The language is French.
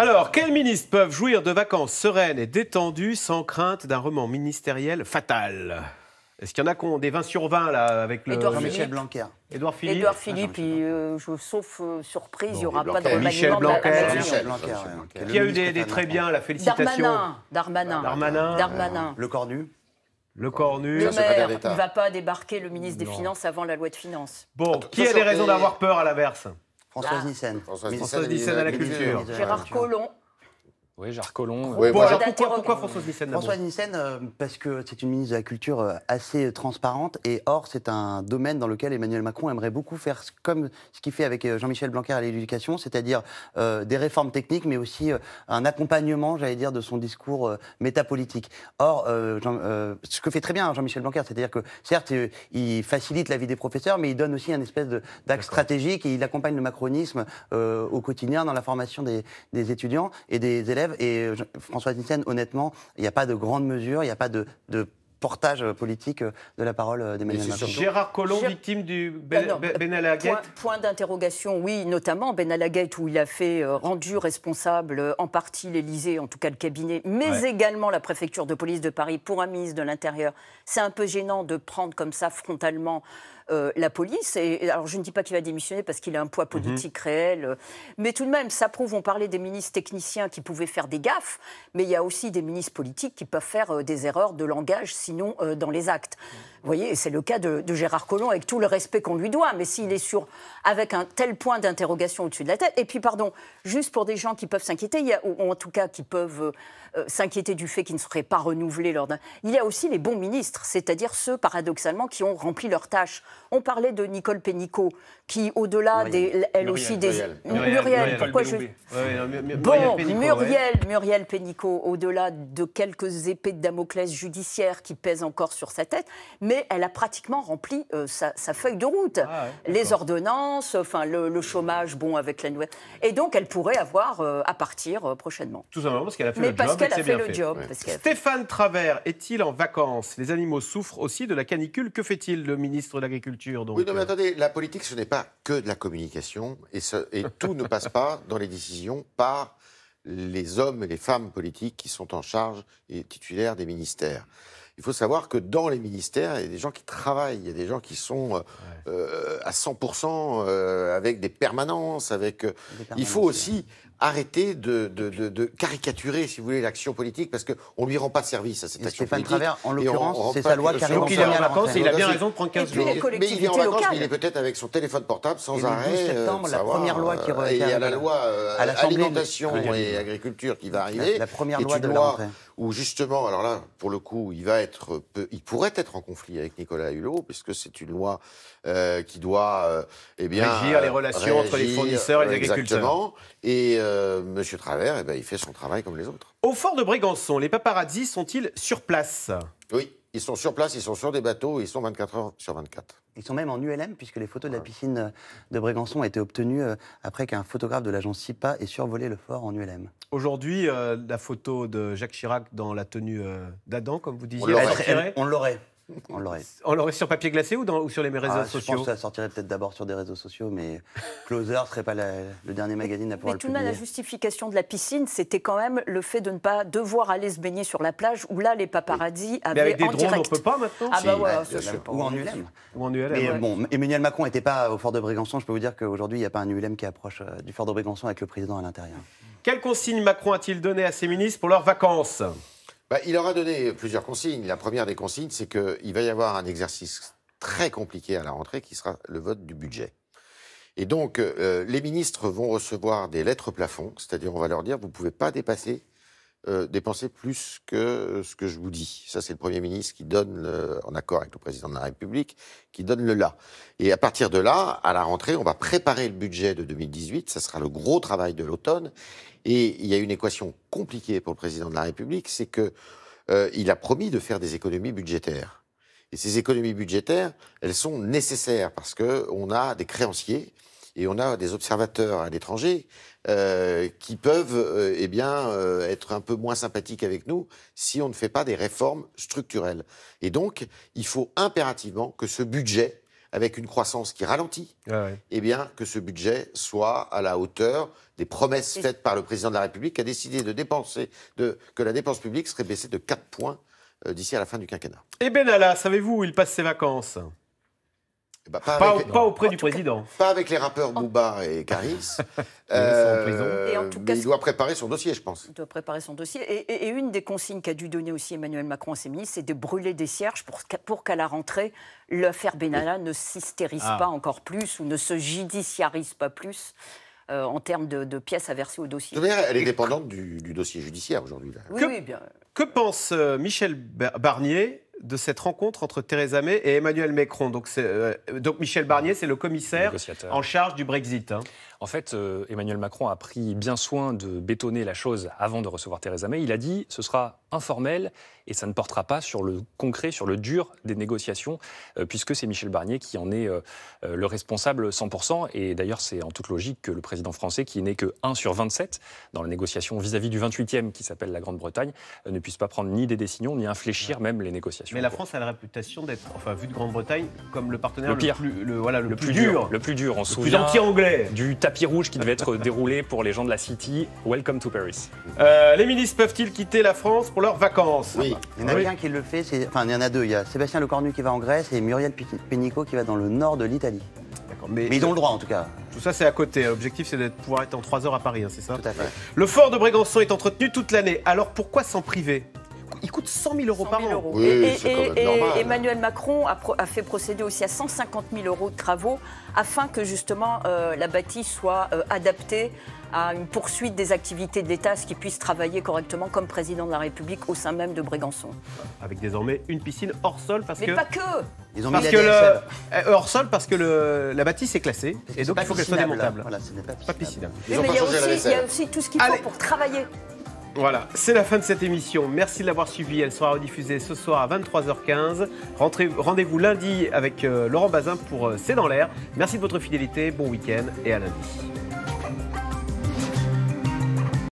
Alors, quels ministres peuvent jouir de vacances sereines et détendues sans crainte d'un roman ministériel fatal Est-ce qu'il y en a des 20 sur 20 là avec le Michel Blanquer Édouard Philippe. Édouard ah, Philippe, euh, je, sauf euh, surprise, il n'y aura pas de remaniement. Michel Blanquer. Michel qui a eu des, très bien, la félicitation. Darmanin. Darmanin. Darmanin. Darmanin. Le Cornu. Le cornu. Le maire, il ne va pas débarquer le ministre des Finances avant la loi de finances. Bon, qui a des raisons d'avoir peur à l'inverse Françoise Nissen. Françoise Nissen à la culture. Gérard Collomb oui, Jacques Collomb. Euh, pourquoi, François Françoise Nissen Françoise Nissen, euh, parce que c'est une ministre de la Culture euh, assez transparente et or, c'est un domaine dans lequel Emmanuel Macron aimerait beaucoup faire comme ce qu'il fait avec Jean-Michel Blanquer à l'éducation, c'est-à-dire des réformes techniques, mais aussi un accompagnement, j'allais dire, de son discours métapolitique. Or, ce que fait très bien Jean-Michel Blanquer, c'est-à-dire que certes, il facilite la vie des professeurs, mais il donne aussi un espèce d'axe stratégique et il accompagne le macronisme au quotidien dans la formation des étudiants et des élèves et euh, François Titienne, honnêtement, il n'y a pas de grande mesure, il n'y a pas de, portage euh, politique euh, de la parole d'Emmanuel Macron. Gérard Collomb, victime du ah Benalla Gate Point, d'interrogation, oui, notamment Ben Gate où il a fait rendu responsable en partie l'Elysée, en tout cas le cabinet, mais également la préfecture de police de Paris pour un ministre de l'Intérieur. C'est un peu gênant de prendre comme ça frontalement euh, la police. Et, alors, je ne dis pas qu'il va démissionner parce qu'il a un poids mhm. politique réel, euh, mais tout de même, ça prouve. On parlait des ministres techniciens qui pouvaient faire des gaffes, mais il y a aussi des ministres politiques qui peuvent faire euh, des erreurs de langage, sinon dans les actes. Vous voyez, c'est le cas de, Gérard Collomb avec tout le respect qu'on lui doit, mais s'il est sur avec un tel point d'interrogation au-dessus de la tête. Et puis, pardon, juste pour des gens qui peuvent s'inquiéter, ou en tout cas qui peuvent euh, euh, s'inquiéter du fait qu'ils ne seraient pas renouvelés lors d'un. Il y a aussi les bons ministres, c'est-à-dire ceux paradoxalement qui ont rempli leurs tâches. On parlait de Nicole Pénicaud, qui, au-delà des, elle Muriel, aussi des Muriel, pourquoi je bon Muriel Muriel Pénicaud, au-delà de quelques épées de Damoclès judiciaires qui pèsent encore sur sa tête, mais elle a pratiquement rempli euh, sa, feuille de route, ah, les ordonnances, enfin le, chômage, bon avec la nouvelle, et donc elle pourrait avoir euh, à partir euh, prochainement. Tout simplement parce qu'elle a fait le parce Mais Parce qu'elle a fait le job. Stéphane Travers est-il en vacances Les animaux souffrent aussi de la canicule. Que fait-il le ministre de l'Agriculture Oui, non, mais attendez, la politique, ce n'est pas que de la communication et, et tout ne passe pas dans les décisions par les hommes et les femmes politiques qui sont en charge et titulaires des ministères. Il faut savoir que dans les ministères, il y a des gens qui travaillent, il y a des gens qui sont euh, euh, à 100% euh, avec des permanences, avec. Des permanences, il faut aussi arrêter de, caricaturer, si vous voulez, l'action politique, parce qu'on ne lui rend pas de service à cette et C'est Stéphane politique. Travers, en l'occurrence, c'est sa loi qui a il est en vacances et il a bien raison de prendre 15 jours. Mais il est en vacances, mais il est peut-être avec son téléphone portable sans et arrêt. Le 12 euh, septembre, la première loi qui euh, revient. Il y a la loi euh, à alimentation et agriculture qui va arriver. La, première loi de loi où justement, alors là, pour le coup, il va être, il pourrait être en conflit avec Nicolas Hulot, puisque c'est une loi qui doit, eh régir les relations entre les fournisseurs et les agriculteurs. Et euh, Monsieur Travers, eh ben, il fait son travail comme les autres. Au fort de Brégançon, les paparazzis sont-ils sur place Oui, ils sont sur place, ils sont sur des bateaux, ils sont 24 heures sur 24. Ils sont même en ULM, puisque les photos de la piscine de Brégançon ont été obtenues euh, après qu'un photographe de l'agence SIPA ait survolé le fort en ULM. Aujourd'hui, euh, la photo de Jacques Chirac dans la tenue d'Adam, comme vous disiez, on l'aurait. On l'aurait. On sur papier glacé ou, sur les réseaux ah, sociaux Je pense que ça sortirait peut-être d'abord sur des réseaux sociaux, mais Closer serait pas le dernier magazine à pouvoir mais tout le même, la justification de la piscine, c'était quand même le fait de ne pas devoir aller se baigner sur la plage où là, les paparazzis avaient mais avec des drones, on peut pas maintenant Ah bah Ou en ULM. Ou en Mais bon, Emmanuel Macron n'était pas au Fort de Brégançon. Je peux vous dire qu'aujourd'hui, il n'y a pas un ULM qui approche euh, du Fort de Brégançon avec le président à l'intérieur. Quelles consignes Macron a-t-il donné à ses ministres pour leurs vacances il bah, Il aura donné plusieurs consignes. La première des consignes, c'est qu'il va y avoir un exercice très compliqué à la rentrée qui sera le vote du budget. Et donc, euh, les ministres vont recevoir des lettres plafond, c'est-à-dire on va leur dire, vous ne pouvez pas dépasser euh, dépenser plus que euh, ce que je vous dis. Ça, c'est le Premier ministre qui donne, en accord avec le Président de la République, qui donne le là. Et à partir de là, à la rentrée, on va préparer le budget de 2018. Ça sera le gros travail de l'automne. Et il y a une équation compliquée pour le Président de la République, c'est que euh, il a promis de faire des économies budgétaires. Et ces économies budgétaires, elles sont nécessaires parce qu'on a des créanciers et on a des observateurs à hein, l'étranger euh, qui peuvent euh, eh bien, euh, être un peu moins sympathiques avec nous si on ne fait pas des réformes structurelles. Et donc, il faut impérativement que ce budget, avec une croissance qui ralentit, ah eh bien, que ce budget soit à la hauteur des promesses faites par le président de la République qui a décidé de dépenser, de, que la dépense publique serait baissée de 4 points d'ici à la fin du quinquennat. Et eh Benalla, savez-vous où il passe ses vacances eh ben, pas, auprès du président. pas avec les rappeurs Mouba et Caris. Euh, en tout il doit préparer son dossier, je pense. Il doit préparer son dossier. Et, une des consignes qu'a dû donner aussi Emmanuel Macron à ses ministres, c'est de brûler des cierges pour, pour qu'à la rentrée, l'affaire Benalla ne s'hystérise pas ah. encore plus ou ne se judiciarise pas plus. Euh, en termes de, pièces à verser au dossier. elle est dépendante du, dossier judiciaire aujourd'hui. Oui, que, que pense euh, Michel Barnier de cette rencontre entre Theresa May et Emmanuel Macron. Donc, euh, Michel Barnier, c'est le commissaire en charge du Brexit. Hein. En fait, euh, Emmanuel Macron a pris bien soin de bétonner la chose avant de recevoir Theresa May. Il a dit ce sera informel et ça ne portera pas sur le concret, sur le dur des négociations, euh, puisque c'est Michel Barnier qui en est euh, euh, le responsable 100%. Et d'ailleurs, c'est en toute logique que le président français, qui n'est que 1 sur 27 dans la négociation vis-à-vis du 28e qui s'appelle la Grande-Bretagne, ne puisse pas prendre ni des décisions, ni infléchir même les négociations. Mais la France a la réputation d'être, enfin, vu de Grande-Bretagne, comme le partenaire le, le plus, voilà, le, plus, dur, Le plus dur, on se souvient. anglais Du tapis rouge qui devait être déroulé pour les gens de la City. Welcome to Paris. les ministres peuvent-ils quitter la France pour leurs vacances. il y en a qui le fait, enfin il y en a deux, il y a Sébastien Lecornu qui va en Grèce et Muriel Pénicaud qui va dans le nord de l'Italie. Mais, ils ont le droit en tout cas. Tout ça c'est à côté. L'objectif c'est de pouvoir être en 3 heures à Paris, hein, c'est ça Tout à fait. Le fort de Brégançon est entretenu toute l'année. Alors pourquoi s'en priver il coûte 100 000 euros par an. et, et, hein. Emmanuel Macron a, fait procéder aussi à 150 000 euros de travaux afin que justement euh, la bâtisse soit euh, adaptée à une poursuite des activités de l'État, ce qui puisse travailler correctement comme président de la République au sein même de Brégançon. Avec désormais une piscine hors sol parce Mais que. pas que Ils ont mis que le... Euh, hors sol parce que la bâtisse est classée et donc il faut qu'elle soit démontable. ce n'est pas, pas piscinable. Mais il y, a aussi tout ce qu'il faut pour travailler. Voilà, c'est la fin de cette émission. Merci de l'avoir suivie. Elle sera rediffusée ce soir à 23h15. Rendez-vous lundi avec euh, Laurent Bazin pour euh, C'est dans l'air. Merci de votre fidélité. Bon week-end et à lundi.